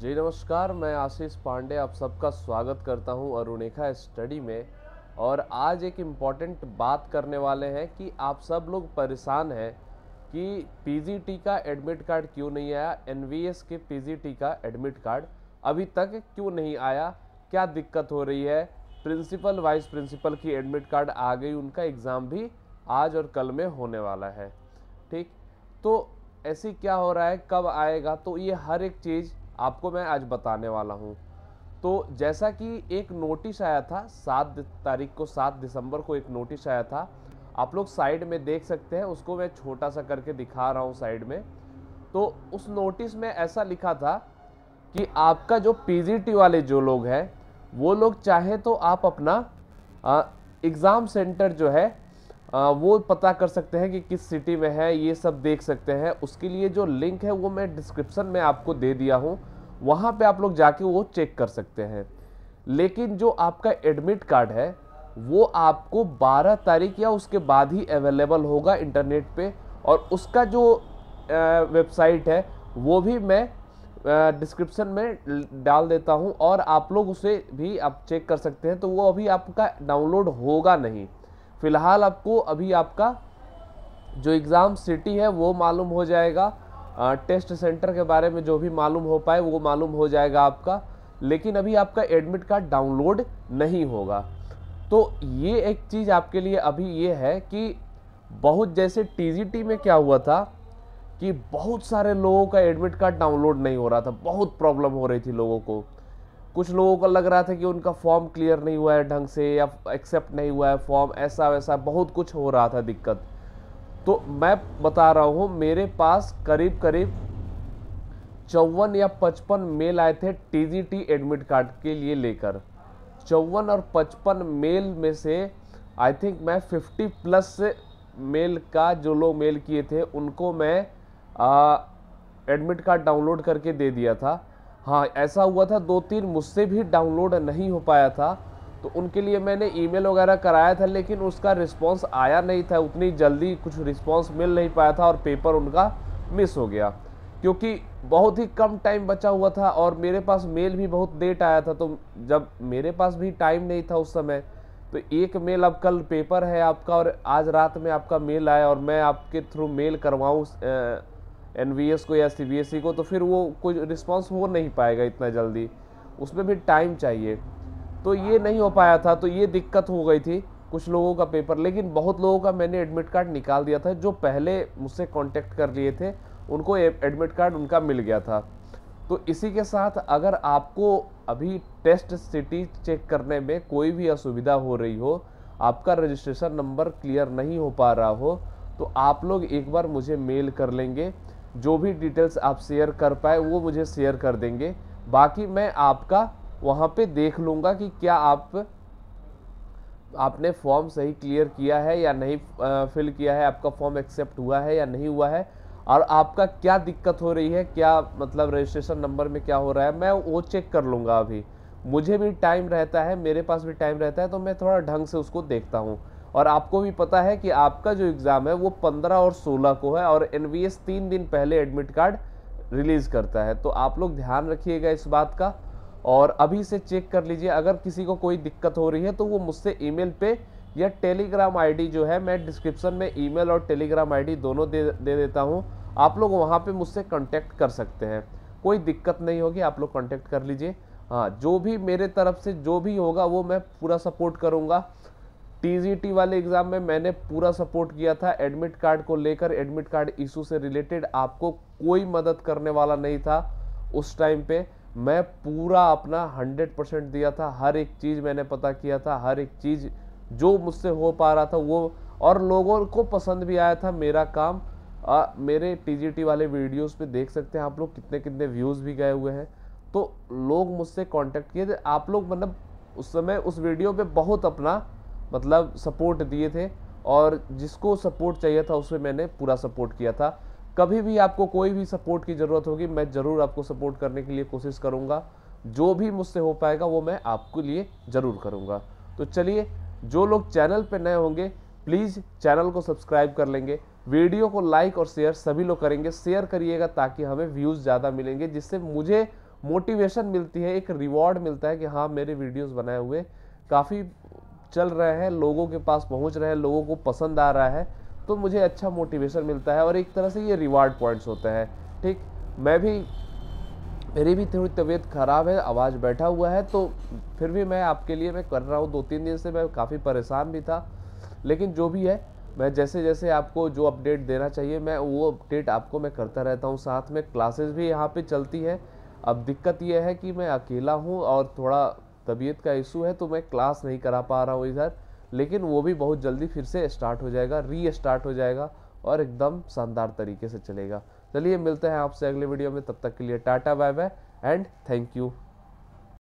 जी नमस्कार मैं आशीष पांडे आप सबका स्वागत करता हूं अरुणेखा स्टडी में और आज एक इम्पॉर्टेंट बात करने वाले हैं कि आप सब लोग परेशान हैं कि पीजीटी का एडमिट कार्ड क्यों नहीं आया एनवीएस के पीजीटी का एडमिट कार्ड अभी तक क्यों नहीं आया क्या दिक्कत हो रही है प्रिंसिपल वाइस प्रिंसिपल की एडमिट कार्ड आ गई उनका एग्ज़ाम भी आज और कल में होने वाला है ठीक तो ऐसे क्या हो रहा है कब आएगा तो ये हर एक चीज़ आपको मैं आज बताने वाला हूँ तो जैसा कि एक नोटिस आया था सात तारीख को सात दिसंबर को एक नोटिस आया था आप लोग साइड में देख सकते हैं उसको मैं छोटा सा करके दिखा रहा हूँ साइड में तो उस नोटिस में ऐसा लिखा था कि आपका जो पीजीटी वाले जो लोग हैं वो लोग चाहे तो आप अपना एग्ज़ाम सेंटर जो है वो पता कर सकते हैं कि किस सिटी में है ये सब देख सकते हैं उसके लिए जो लिंक है वो मैं डिस्क्रिप्सन में आपको दे दिया हूँ वहाँ पे आप लोग जाके वो चेक कर सकते हैं लेकिन जो आपका एडमिट कार्ड है वो आपको 12 तारीख या उसके बाद ही अवेलेबल होगा इंटरनेट पे और उसका जो वेबसाइट है वो भी मैं डिस्क्रिप्शन में डाल देता हूँ और आप लोग उसे भी आप चेक कर सकते हैं तो वो अभी आपका डाउनलोड होगा नहीं फ़िलहाल आपको अभी आपका जो एग्ज़ाम सिटी है वो मालूम हो जाएगा आ, टेस्ट सेंटर के बारे में जो भी मालूम हो पाए वो मालूम हो जाएगा आपका लेकिन अभी आपका एडमिट कार्ड डाउनलोड नहीं होगा तो ये एक चीज़ आपके लिए अभी ये है कि बहुत जैसे टीजीटी में क्या हुआ था कि बहुत सारे लोगों का एडमिट कार्ड डाउनलोड नहीं हो रहा था बहुत प्रॉब्लम हो रही थी लोगों को कुछ लोगों को लग रहा था कि उनका फॉर्म क्लियर नहीं हुआ है ढंग से या एक्सेप्ट नहीं हुआ है फॉर्म ऐसा वैसा बहुत कुछ हो रहा था दिक्कत तो मैं बता रहा हूँ मेरे पास करीब करीब चौवन या पचपन मेल आए थे टीजीटी एडमिट कार्ड के लिए लेकर चौवन और पचपन मेल में से आई थिंक मैं फिफ्टी प्लस से मेल का जो लोग मेल किए थे उनको मैं एडमिट कार्ड डाउनलोड करके दे दिया था हाँ ऐसा हुआ था दो तीन मुझसे भी डाउनलोड नहीं हो पाया था तो उनके लिए मैंने ईमेल वगैरह कराया था लेकिन उसका रिस्पांस आया नहीं था उतनी जल्दी कुछ रिस्पांस मिल नहीं पाया था और पेपर उनका मिस हो गया क्योंकि बहुत ही कम टाइम बचा हुआ था और मेरे पास मेल भी बहुत लेट आया था तो जब मेरे पास भी टाइम नहीं था उस समय तो एक मेल अब कल पेपर है आपका और आज रात में आपका मेल आया और मैं आपके थ्रू मेल करवाऊँ एन को या सी e को तो फिर वो कोई रिस्पॉन्स हो नहीं पाएगा इतना जल्दी उसमें भी टाइम चाहिए तो ये नहीं हो पाया था तो ये दिक्कत हो गई थी कुछ लोगों का पेपर लेकिन बहुत लोगों का मैंने एडमिट कार्ड निकाल दिया था जो पहले मुझसे कांटेक्ट कर लिए थे उनको एडमिट कार्ड उनका मिल गया था तो इसी के साथ अगर आपको अभी टेस्ट सिटी चेक करने में कोई भी असुविधा हो रही हो आपका रजिस्ट्रेशन नंबर क्लियर नहीं हो पा रहा हो तो आप लोग एक बार मुझे मेल कर लेंगे जो भी डिटेल्स आप शेयर कर पाए वो मुझे शेयर कर देंगे बाकी मैं आपका वहाँ पे देख लूँगा कि क्या आप आपने फॉर्म सही क्लियर किया है या नहीं फिल किया है आपका फॉर्म एक्सेप्ट हुआ है या नहीं हुआ है और आपका क्या दिक्कत हो रही है क्या मतलब रजिस्ट्रेशन नंबर में क्या हो रहा है मैं वो चेक कर लूँगा अभी मुझे भी टाइम रहता है मेरे पास भी टाइम रहता है तो मैं थोड़ा ढंग से उसको देखता हूँ और आपको भी पता है कि आपका जो एग्ज़ाम है वो पंद्रह और सोलह को है और एन तीन दिन पहले एडमिट कार्ड रिलीज़ करता है तो आप लोग ध्यान रखिएगा इस बात का और अभी से चेक कर लीजिए अगर किसी को कोई दिक्कत हो रही है तो वो मुझसे ईमेल पे या टेलीग्राम आईडी जो है मैं डिस्क्रिप्शन में ईमेल और टेलीग्राम आईडी दोनों दे दे देता हूँ आप लोग वहाँ पे मुझसे कांटेक्ट कर सकते हैं कोई दिक्कत नहीं होगी आप लोग कांटेक्ट कर लीजिए हाँ जो भी मेरे तरफ से जो भी होगा वो मैं पूरा सपोर्ट करूँगा टीजीटी वाले एग्जाम में मैंने पूरा सपोर्ट किया था एडमिट कार्ड को लेकर एडमिट कार्ड इशू से रिलेटेड आपको कोई मदद करने वाला नहीं था उस टाइम पे मैं पूरा अपना 100 परसेंट दिया था हर एक चीज़ मैंने पता किया था हर एक चीज़ जो मुझसे हो पा रहा था वो और लोगों को पसंद भी आया था मेरा काम आ, मेरे टी वाले वीडियोस पे देख सकते हैं आप लोग कितने कितने व्यूज़ भी गए हुए हैं तो लोग मुझसे कांटेक्ट किए थे आप लोग मतलब उस समय उस वीडियो पे बहुत अपना मतलब सपोर्ट दिए थे और जिसको सपोर्ट चाहिए था उसे मैंने पूरा सपोर्ट किया था कभी भी आपको कोई भी सपोर्ट की ज़रूरत होगी मैं ज़रूर आपको सपोर्ट करने के लिए कोशिश करूँगा जो भी मुझसे हो पाएगा वो मैं आपके लिए ज़रूर करूँगा तो चलिए जो लोग चैनल पर नए होंगे प्लीज़ चैनल को सब्सक्राइब कर लेंगे वीडियो को लाइक और शेयर सभी लोग करेंगे शेयर करिएगा ताकि हमें व्यूज़ ज़्यादा मिलेंगे जिससे मुझे मोटिवेशन मिलती है एक रिवॉर्ड मिलता है कि हाँ मेरे वीडियोस बनाए हुए काफ़ी चल रहे हैं लोगों के पास पहुंच रहे हैं लोगों को पसंद आ रहा है तो मुझे अच्छा मोटिवेशन मिलता है और एक तरह से ये रिवार्ड पॉइंट्स होते हैं ठीक मैं भी मेरी भी थोड़ी तबीयत ख़राब है आवाज़ बैठा हुआ है तो फिर भी मैं आपके लिए मैं कर रहा हूँ दो तीन दिन से मैं काफ़ी परेशान भी था लेकिन जो भी है मैं जैसे जैसे आपको जो अपडेट देना चाहिए मैं वो अपडेट आपको मैं करता रहता हूँ साथ में क्लासेस भी यहाँ पे चलती हैं अब दिक्कत यह है कि मैं अकेला हूँ और थोड़ा तबीयत का इशू है तो मैं क्लास नहीं करा पा रहा हूँ इधर लेकिन वो भी बहुत जल्दी फिर से स्टार्ट हो जाएगा री स्टार्ट हो जाएगा और एकदम शानदार तरीके से चलेगा चलिए मिलते हैं आपसे अगले वीडियो में तब तक के लिए tata bye bye and thank you